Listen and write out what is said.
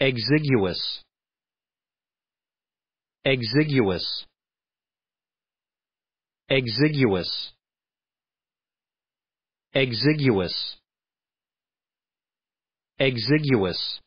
Exiguous. Exiguous. Exiguous. Exiguous. Exiguous.